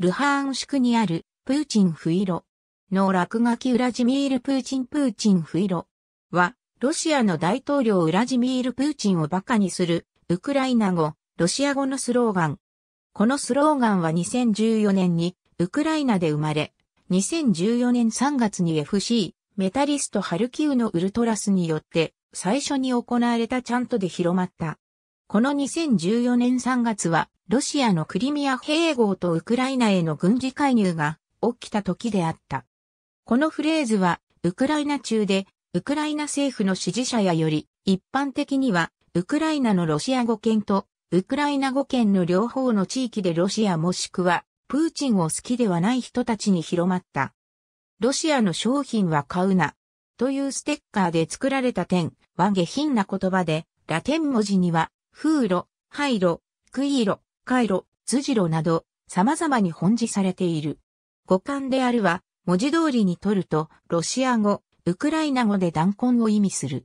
ルハーンシクにある、プーチンフイロの落書きウラジミール・プーチン・プーチンフイロは、ロシアの大統領ウラジミール・プーチンを馬鹿にする、ウクライナ語、ロシア語のスローガン。このスローガンは2014年に、ウクライナで生まれ、2014年3月に FC、メタリストハルキウのウルトラスによって、最初に行われたチャントで広まった。この2014年3月は、ロシアのクリミア併合とウクライナへの軍事介入が起きた時であった。このフレーズは、ウクライナ中で、ウクライナ政府の支持者やより、一般的には、ウクライナのロシア語圏と、ウクライナ語圏の両方の地域でロシアもしくは、プーチンを好きではない人たちに広まった。ロシアの商品は買うな、というステッカーで作られた点は下品な言葉で、ラテン文字には、風路、灰路、クイーロ、回路、図次路など、様々に本示されている。語感であるは、文字通りにとると、ロシア語、ウクライナ語で弾痕を意味する。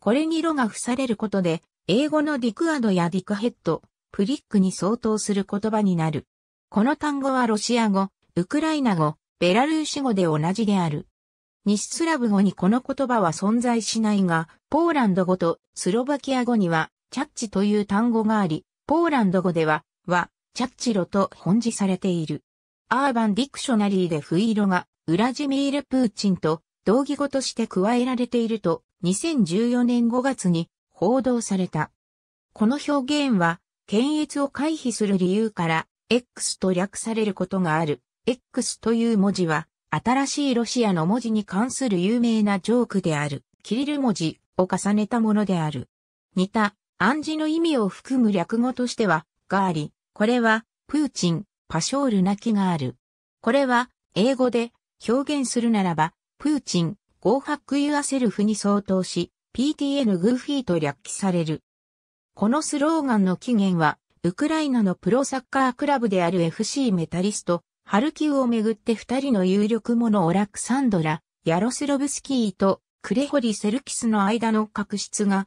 これに路が付されることで、英語のディクアドやディクヘッド、プリックに相当する言葉になる。この単語はロシア語、ウクライナ語、ベラルーシ語で同じである。西スラブ語にこの言葉は存在しないが、ポーランド語とスロバキア語には、チャッチという単語があり、ポーランド語では、は、チャッチロと本示されている。アーバンディクショナリーで不色が、ウラジミール・プーチンと同義語として加えられていると、2014年5月に報道された。この表現は、検閲を回避する理由から、X と略されることがある。X という文字は、新しいロシアの文字に関する有名なジョークである、キリル文字を重ねたものである。似た、暗示の意味を含む略語としては、ガーリ、これは、プーチン、パショールなきがある。これは、英語で表現するならば、プーチン、ゴーハックユアセルフに相当し、PTN グーフィーと略記される。このスローガンの起源は、ウクライナのプロサッカークラブである FC メタリスト、ハルキウをめぐって二人の有力者オラクサンドラ、ヤロスロブスキーとクレホリ・セルキスの間の確執が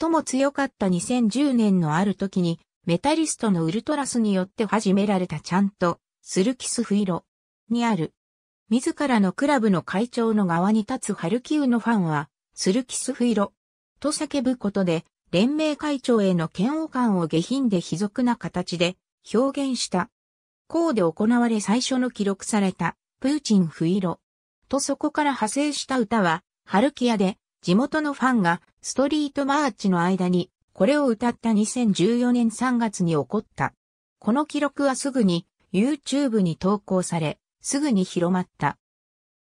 最も強かった2010年のある時にメタリストのウルトラスによって始められたちゃんと、スルキスフイロにある。自らのクラブの会長の側に立つハルキウのファンは、スルキスフイロと叫ぶことで、連盟会長への嫌悪感を下品で卑俗な形で表現した。こうで行われ最初の記録された、プーチンフイロとそこから派生した歌は、ハルキアで、地元のファンがストリートマーチの間にこれを歌った2014年3月に起こった。この記録はすぐに YouTube に投稿され、すぐに広まった。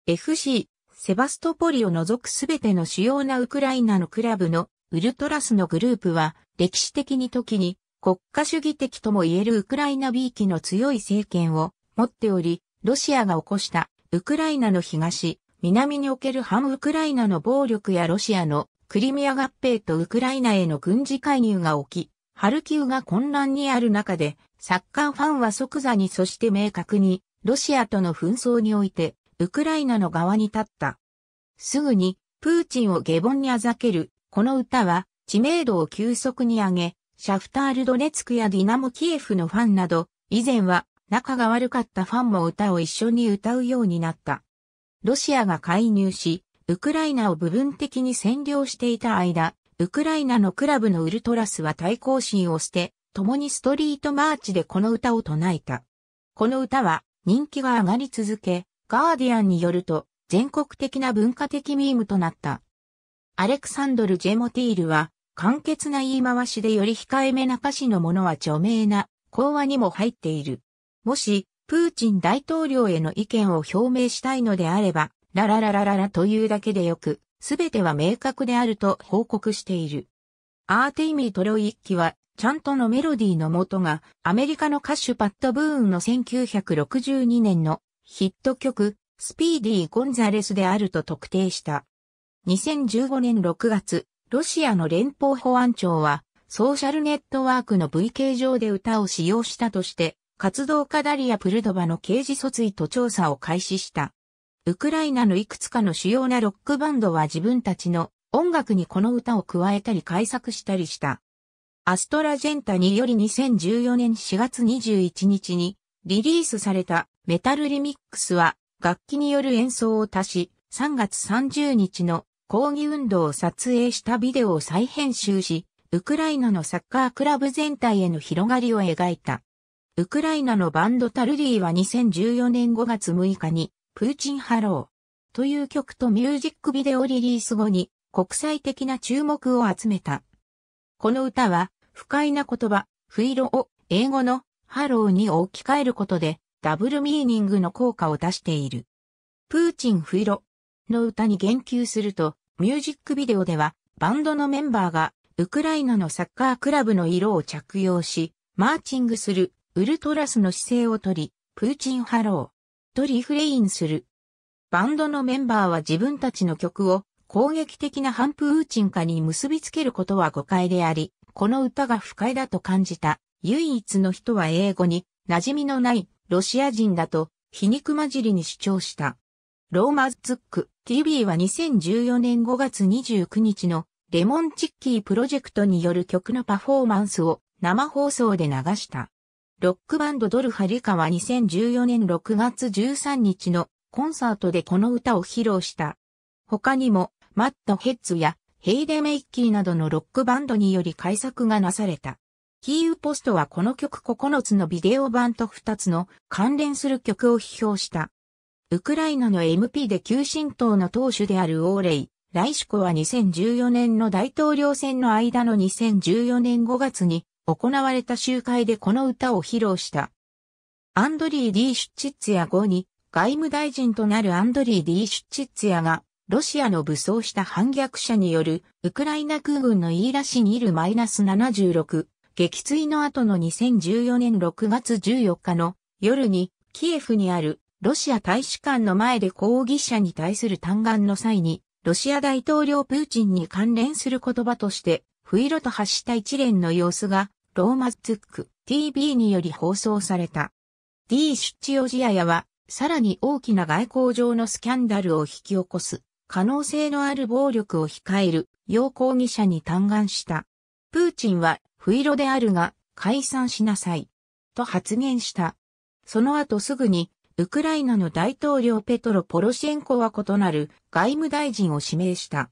FC、セバストポリを除くすべての主要なウクライナのクラブのウルトラスのグループは歴史的に時に国家主義的とも言えるウクライナ B 期の強い政権を持っており、ロシアが起こしたウクライナの東、南における反ウクライナの暴力やロシアのクリミア合併とウクライナへの軍事介入が起き、ハルキウが混乱にある中で、サッカーファンは即座にそして明確に、ロシアとの紛争において、ウクライナの側に立った。すぐに、プーチンを下凡にあざける、この歌は、知名度を急速に上げ、シャフタールドネツクやディナモキエフのファンなど、以前は仲が悪かったファンも歌を一緒に歌うようになった。ロシアが介入し、ウクライナを部分的に占領していた間、ウクライナのクラブのウルトラスは対抗心を捨て、共にストリートマーチでこの歌を唱えた。この歌は人気が上がり続け、ガーディアンによると全国的な文化的ミームとなった。アレクサンドル・ジェモティールは、簡潔な言い回しでより控えめな歌詞のものは著名な講話にも入っている。もし、プーチン大統領への意見を表明したいのであれば、ララララララというだけでよく、すべては明確であると報告している。アーティミー・トロイ一期は、ちゃんとのメロディーの元が、アメリカの歌手パッド・ブーンの1962年のヒット曲、スピーディー・ゴンザレスであると特定した。2015年6月、ロシアの連邦保安庁は、ソーシャルネットワークの VK 上で歌を使用したとして、活動家ダリア・プルドバの刑事訴追と調査を開始した。ウクライナのいくつかの主要なロックバンドは自分たちの音楽にこの歌を加えたり改作したりした。アストラジェンタにより2014年4月21日にリリースされたメタルリミックスは楽器による演奏を足し3月30日の抗議運動を撮影したビデオを再編集し、ウクライナのサッカークラブ全体への広がりを描いた。ウクライナのバンドタルリーは2014年5月6日にプーチンハローという曲とミュージックビデオリリース後に国際的な注目を集めた。この歌は不快な言葉、不色を英語のハローに置き換えることでダブルミーニングの効果を出している。プーチン不色の歌に言及するとミュージックビデオではバンドのメンバーがウクライナのサッカークラブの色を着用しマーチングするウルトラスの姿勢をとりプーチンハロー。とリフレインする。バンドのメンバーは自分たちの曲を攻撃的な反プーチン化に結びつけることは誤解であり、この歌が不快だと感じた唯一の人は英語に馴染みのないロシア人だと皮肉混じりに主張した。ローマズック TV は2014年5月29日のレモンチッキープロジェクトによる曲のパフォーマンスを生放送で流した。ロックバンドドルハリカは2014年6月13日のコンサートでこの歌を披露した。他にも、マッドヘッズやヘイデ・メイッキーなどのロックバンドにより改作がなされた。キーウポストはこの曲9つのビデオ版と2つの関連する曲を批評した。ウクライナの MP で旧進党の党首であるオーレイ、ライシュコは2014年の大統領選の間の2014年5月に行われた集会でこの歌を披露した。アンドリー・ディ・シュッチッツヤ後に外務大臣となるアンドリー・ディシュッチッツヤが、ロシアの武装した反逆者による、ウクライナ空軍のイーラシニル -76、撃墜の後の2014年6月14日の夜に、キエフにあるロシア大使館の前で抗議者に対する嘆願の際に、ロシア大統領プーチンに関連する言葉として、不意と発した一連の様子がローマズック TV により放送された。D シュチオジアヤは、さらに大きな外交上のスキャンダルを引き起こす、可能性のある暴力を控える、要抗議者に嘆願した。プーチンは、不色であるが、解散しなさい。と発言した。その後すぐに、ウクライナの大統領ペトロ・ポロシェンコは異なる外務大臣を指名した。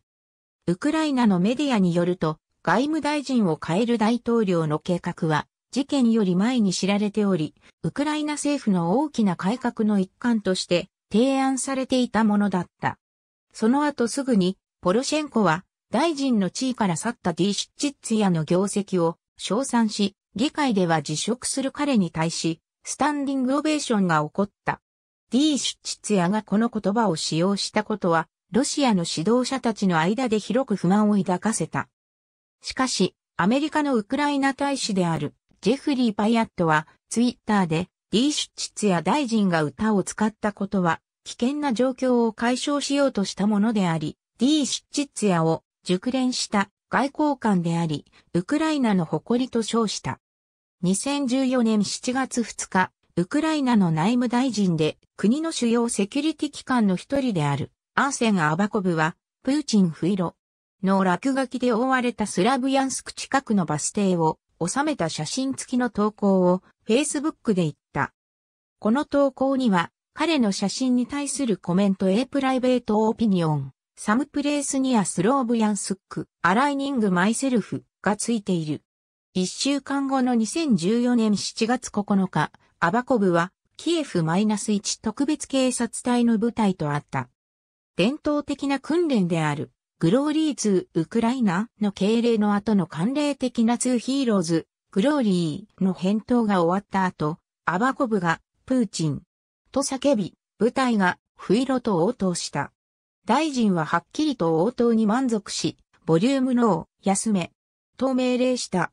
ウクライナのメディアによると、外務大臣を変える大統領の計画は、事件より前に知られており、ウクライナ政府の大きな改革の一環として提案されていたものだった。その後すぐに、ポロシェンコは、大臣の地位から去ったディシッチッツヤの業績を称賛し、議会では辞職する彼に対し、スタンディングオベーションが起こった。ディーシュチツヤがこの言葉を使用したことは、ロシアの指導者たちの間で広く不満を抱かせた。しかし、アメリカのウクライナ大使であるジェフリー・パイアットはツイッターで D 出ツや大臣が歌を使ったことは危険な状況を解消しようとしたものであり、D 出ツやを熟練した外交官であり、ウクライナの誇りと称した。2014年7月2日、ウクライナの内務大臣で国の主要セキュリティ機関の一人であるアーセン・アバコブは、プーチンフイロ、の落書きで覆われたスラブヤンスク近くのバス停を収めた写真付きの投稿を Facebook で言った。この投稿には彼の写真に対するコメント A プライベートオピニオン、サムプレイスニアスローブヤンスク、アライニングマイセルフがついている。一週間後の2014年7月9日、アバコブはキエフ -1 特別警察隊の部隊とあった。伝統的な訓練であるグローリー2ウクライナの敬礼の後の慣例的な2ヒーローズ、グローリーの返答が終わった後、アバコブが、プーチン、と叫び、部隊が、不色と応答した。大臣ははっきりと応答に満足し、ボリュームのを休め、と命令した。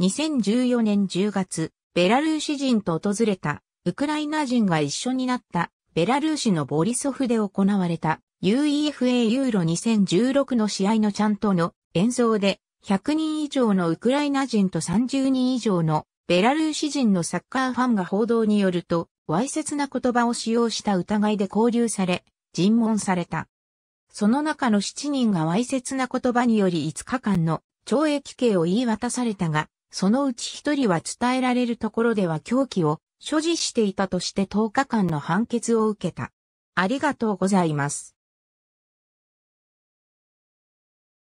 2014年10月、ベラルーシ人と訪れた、ウクライナ人が一緒になった、ベラルーシのボリソフで行われた、UEFA ユーロ2016の試合のちゃんとの演奏で100人以上のウクライナ人と30人以上のベラルーシ人のサッカーファンが報道によると、わいせつな言葉を使用した疑いで拘留され、尋問された。その中の7人がわいせつな言葉により5日間の懲役刑を言い渡されたが、そのうち1人は伝えられるところでは狂気を所持していたとして10日間の判決を受けた。ありがとうございます。